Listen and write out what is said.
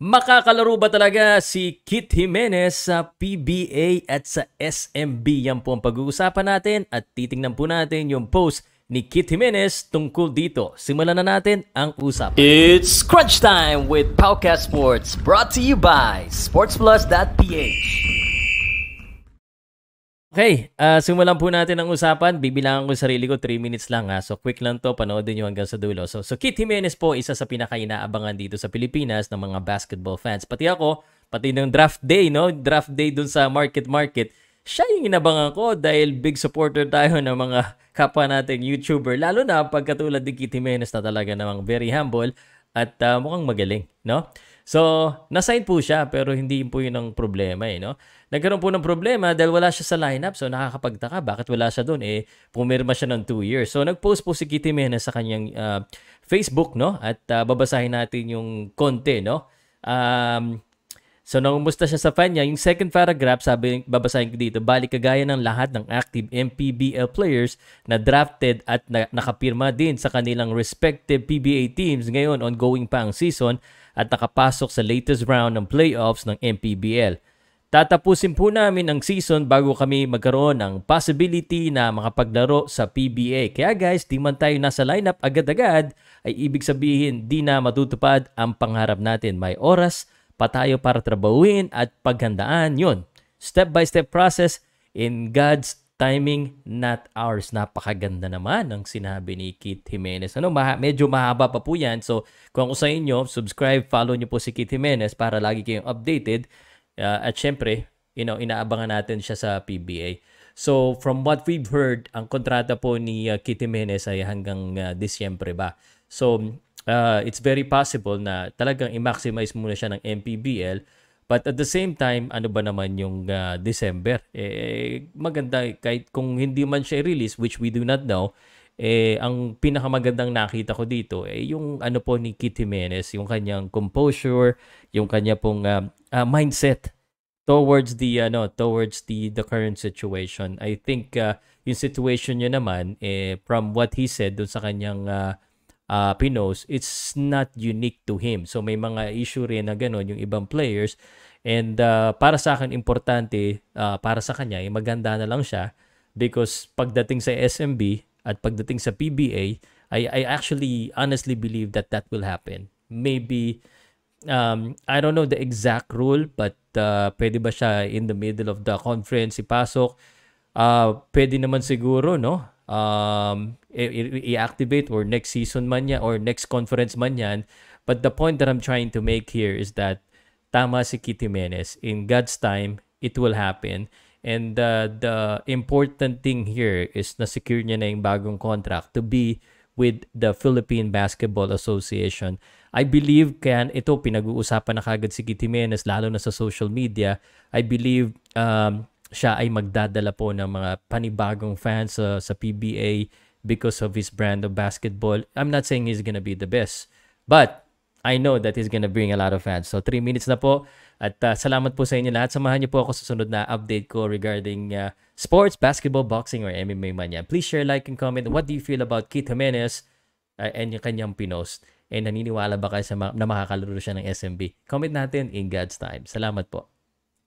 Makakalaro ba talaga si Kit Jimenez sa PBA at sa SMB? Yan po ang pag-uusapan natin at titingnan po natin yung post ni Kit Jimenez tungkol dito. Simulan na natin ang usapan. It's Crunch Time with Pauka Sports brought to you by SportsPlus.ph Okay, uh, simulan po natin ang usapan. Bibilangan ko sarili ko 3 minutes lang ha. So quick lang to, panoodin nyo hanggang sa dulo. So, so Kit Jimenez po, isa sa pinaka-inaabangan dito sa Pilipinas ng mga basketball fans. Pati ako, pati ng draft day, no? Draft day dun sa market market. Siya yung inabangan ko dahil big supporter tayo ng mga kapwa nating YouTuber. Lalo na pagkatulad ni Kit Jimenez na talaga namang very humble at uh, mukhang magaling, no? So, na-sign po siya pero hindi po yun ang problema eh, no? Nagkaroon po ng problema dahil wala siya sa lineup. So, nakakapagtaka. Bakit wala siya doon? Eh, pumirma siya ng 2 years. So, nag-post po si Kitty Mena sa kanyang uh, Facebook, no? At uh, babasahin natin yung konti, no? Um, So, nangumusta siya sa fan niya. Yung second paragraph, sabi, babasahin ko dito, balik kagaya ng lahat ng active MPBL players na drafted at na, nakapirma din sa kanilang respective PBA teams ngayon ongoing pa ang season at nakapasok sa latest round ng playoffs ng MPBL. Tatapusin po namin ang season bago kami magkaroon ng possibility na makapaglaro sa PBA. Kaya guys, di man tayo nasa lineup agad-agad ay ibig sabihin di na matutupad ang pangarap natin. May oras pa tayo para trabahuin at paghandaan. Yun, step-by-step process in God's timing, not ours. Napakaganda naman ang sinabi ni Kit Jimenez. Ano, maha, medyo mahaba pa po yan. So, kung ako sa inyo, subscribe, follow nyo po si Kit Jimenez para lagi kayong updated. Uh, at syempre, you know, inaabangan natin siya sa PBA. So, from what we've heard, ang kontrata po ni uh, Keith Jimenez ay hanggang uh, Disyembre ba. So, uh, it's very possible na talagang i-maximize muna siya ng MPBL. But at the same time, ano ba naman yung uh, December? Eh, maganda, kahit kung hindi man siya release which we do not know, eh, ang pinakamagandang nakita ko dito, eh, yung ano po ni Kitty Jimenez, yung kanyang composure, yung kanya pong uh, uh, mindset towards the ano towards the the current situation i think uh, yung situation niya naman eh from what he said doon sa kanyang uh, uh, Pinos, it's not unique to him. So may mga issue rin na gano'n yung ibang players. And uh, para sa akin, importante uh, para sa kanya, eh, maganda na lang siya because pagdating sa SMB at pagdating sa PBA, I, I actually honestly believe that that will happen. Maybe, um, I don't know the exact rule, but uh, pwede ba siya in the middle of the conference ipasok? Uh, pwede naman siguro, no? um, i-activate or next season man niya or next conference man yan. But the point that I'm trying to make here is that tama si Kitty Menes. In God's time, it will happen. And uh, the important thing here is na-secure niya na yung bagong contract to be with the Philippine Basketball Association. I believe, kaya ito pinag-uusapan na kagad si Kitty Menes, lalo na sa social media, I believe um, siya ay magdadala po ng mga panibagong fans uh, sa PBA because of his brand of basketball. I'm not saying he's gonna be the best, but I know that he's gonna bring a lot of fans. So 3 minutes na po at uh, salamat po sa inyo lahat. Samahan niyo po ako sa sunod na update ko regarding uh, sports, basketball, boxing, or MMA man yan. Please share, like, and comment. What do you feel about Keith Jimenez uh, and yung kanyang pinost? And naniniwala ba kayo sa ma- na makakalaro siya ng SMB? Comment natin in God's time. Salamat po.